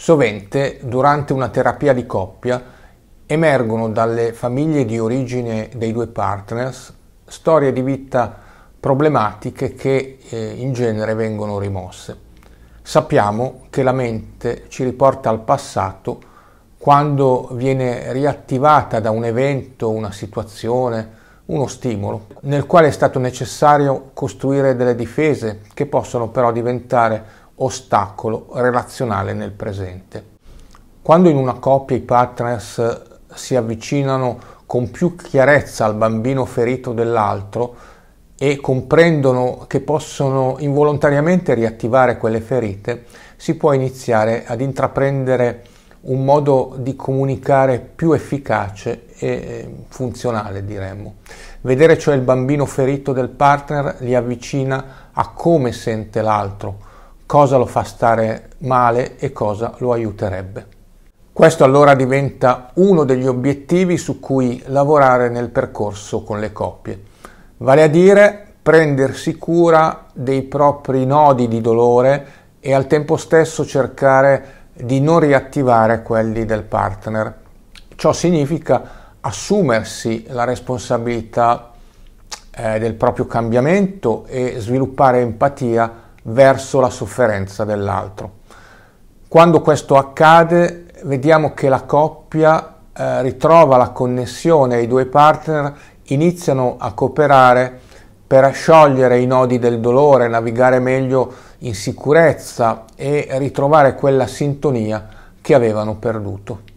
Sovente, durante una terapia di coppia, emergono dalle famiglie di origine dei due partners storie di vita problematiche che eh, in genere vengono rimosse. Sappiamo che la mente ci riporta al passato quando viene riattivata da un evento, una situazione, uno stimolo, nel quale è stato necessario costruire delle difese che possono però diventare ostacolo relazionale nel presente. Quando in una coppia i partners si avvicinano con più chiarezza al bambino ferito dell'altro e comprendono che possono involontariamente riattivare quelle ferite, si può iniziare ad intraprendere un modo di comunicare più efficace e eh, funzionale, diremmo. Vedere cioè il bambino ferito del partner li avvicina a come sente l'altro, cosa lo fa stare male e cosa lo aiuterebbe. Questo allora diventa uno degli obiettivi su cui lavorare nel percorso con le coppie, vale a dire prendersi cura dei propri nodi di dolore e al tempo stesso cercare di non riattivare quelli del partner. Ciò significa assumersi la responsabilità eh, del proprio cambiamento e sviluppare empatia verso la sofferenza dell'altro. Quando questo accade vediamo che la coppia eh, ritrova la connessione e i due partner iniziano a cooperare per sciogliere i nodi del dolore, navigare meglio in sicurezza e ritrovare quella sintonia che avevano perduto.